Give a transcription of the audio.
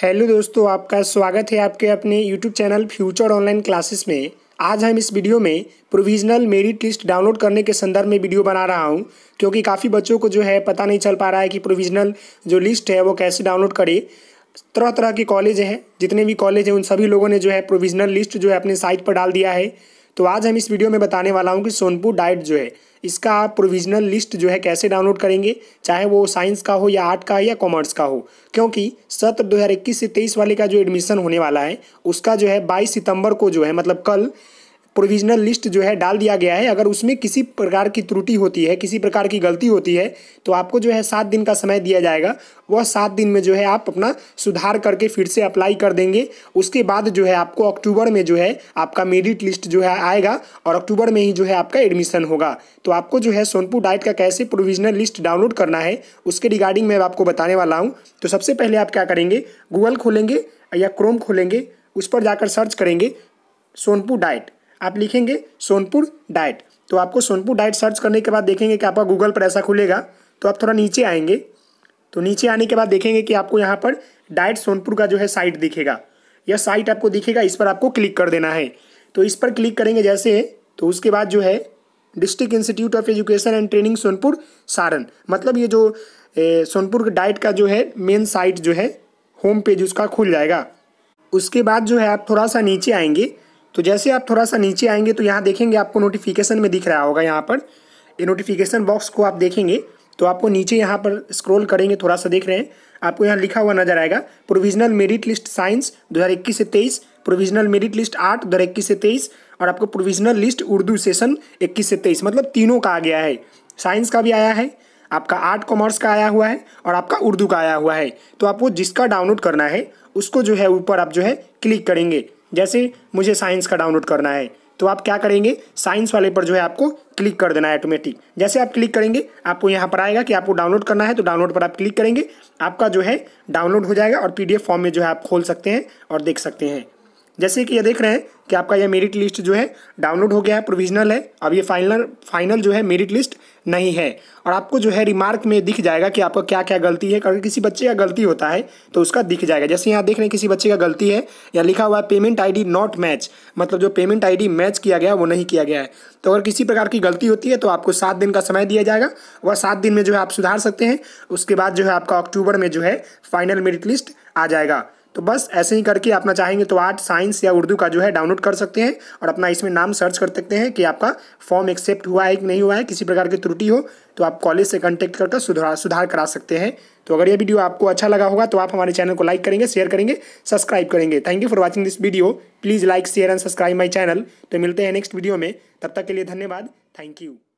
hello दोस्तों आपका स्वागत है आपके अपने YouTube channel future online classes में आज हम इस वीडियो में प्रोविजनल मेरिट लिस्ट डाउनलोड करने के संदर्भ में वीडियो बना रहा हूं क्योंकि काफ़ी बच्चों को जो है पता नहीं चल पा रहा है कि प्रोविजनल जो लिस्ट है वो कैसे डाउनलोड करें तरह तरह के कॉलेज हैं जितने भी कॉलेज हैं उन सभी लोगों ने जो है प्रोविजनल लिस्ट जो है अपने साइट पर डाल दिया है तो आज हम इस वीडियो में बताने वाला हूँ कि सोनपुर डाइट जो है इसका आप प्रोविजनल लिस्ट जो है कैसे डाउनलोड करेंगे चाहे वो साइंस का हो या आर्ट का या कॉमर्स का हो क्योंकि सत्र 2021 से 23 वाले का जो एडमिशन होने वाला है उसका जो है 22 सितंबर को जो है मतलब कल प्रोविजनल लिस्ट जो है डाल दिया गया है अगर उसमें किसी प्रकार की त्रुटि होती है किसी प्रकार की गलती होती है तो आपको जो है सात दिन का समय दिया जाएगा वह सात दिन में जो है आप अपना सुधार करके फिर से अप्लाई कर देंगे उसके बाद जो है आपको अक्टूबर में जो है आपका मेरिट लिस्ट जो है आएगा और अक्टूबर में ही जो है आपका एडमिशन होगा तो आपको जो है सोनपुर डाइट का कैसे प्रोविजनल लिस्ट डाउनलोड करना है उसके रिगार्डिंग मैं आपको बताने वाला हूँ तो सबसे पहले आप क्या करेंगे गूगल खोलेंगे या क्रोम खोलेंगे उस पर जाकर सर्च करेंगे सोनपुर डाइट आप लिखेंगे सोनपुर डाइट तो आपको सोनपुर डाइट सर्च करने के बाद देखेंगे कि आपका गूगल पर ऐसा खुलेगा तो आप थोड़ा नीचे आएंगे तो नीचे आने के बाद देखेंगे कि आपको यहाँ पर डाइट सोनपुर का जो है साइट दिखेगा यह साइट आपको दिखेगा इस पर आपको क्लिक कर देना है तो इस पर क्लिक करेंगे जैसे तो उसके बाद जो है district institute of education and training Sonpur Saran मतलब ये जो सोनपुर डाइट का जो है मेन साइट जो है होम पेज उसका खुल जाएगा उसके बाद जो है आप थोड़ा सा नीचे आएंगे तो जैसे आप थोड़ा सा नीचे आएंगे तो यहाँ देखेंगे आपको नोटिफिकेशन में दिख रहा होगा यहाँ पर ये नोटिफिकेशन बॉक्स को आप देखेंगे तो आपको नीचे यहाँ पर स्क्रॉल करेंगे थोड़ा सा देख रहे हैं आपको यहाँ लिखा हुआ नजर आएगा प्रोविजनल मेरिट लिस्ट साइंस 2021 से 23 प्रोविजनल मेरिट लिस्ट आर्ट दो इक्कीस से तेईस और आपको प्रोविजनल लिस्ट उर्दू सेशन इक्कीस से तेईस मतलब तीनों का आ गया है साइंस का भी आया है आपका आर्ट कॉमर्स का आया हुआ है और आपका उर्दू का आया हुआ है तो आपको जिसका डाउनलोड करना है उसको जो है ऊपर आप जो है क्लिक करेंगे जैसे मुझे साइंस का डाउनलोड करना है तो आप क्या करेंगे साइंस वाले पर जो है आपको क्लिक कर देना है ऑटोमेटिक जैसे आप क्लिक करेंगे आपको यहाँ पर आएगा कि आपको डाउनलोड करना है तो डाउनलोड पर आप क्लिक करेंगे आपका जो है डाउनलोड हो जाएगा और पीडीएफ फॉर्म में जो है आप खोल सकते हैं और देख सकते हैं जैसे कि ये देख रहे हैं कि आपका यह मेरिट लिस्ट जो है डाउनलोड हो गया है प्रोविजनल है अब ये फाइनल फाइनल जो है मेरिट लिस्ट नहीं है और आपको जो है रिमार्क में दिख जाएगा कि आपका क्या क्या गलती है अगर किसी बच्चे का गलती होता है तो उसका दिख जाएगा जैसे यहाँ देख रहे हैं किसी बच्चे का गलती है या लिखा हुआ है पेमेंट आईडी नॉट मैच मतलब जो पेमेंट आईडी मैच किया गया वो नहीं किया गया है तो अगर किसी प्रकार की गलती होती है तो आपको सात दिन का समय दिया जाएगा वह सात दिन में जो है आप सुधार सकते हैं उसके बाद जो है आपका अक्टूबर में जो है फाइनल मेरिट लिस्ट आ जाएगा तो बस ऐसे ही करके अपना चाहेंगे तो आर्ट साइंस या उर्दू का जो है डाउनलोड कर सकते हैं और अपना इसमें नाम सर्च कर सकते हैं कि आपका फॉर्म एक्सेप्ट हुआ है कि नहीं हुआ है किसी प्रकार की त्रुटि हो तो आप कॉलेज से कॉन्टेक्ट करके सुधार सुधार करा सकते हैं तो अगर ये वीडियो आपको अच्छा लगा होगा तो आप हमारे चैनल को लाइक करेंगे शेयर करेंगे सब्सक्राइब करेंगे thank you for watching this video please like share and subscribe my channel तो मिलते हैं नेक्स्ट वीडियो में तब तक के लिए धन्यवाद थैंक यू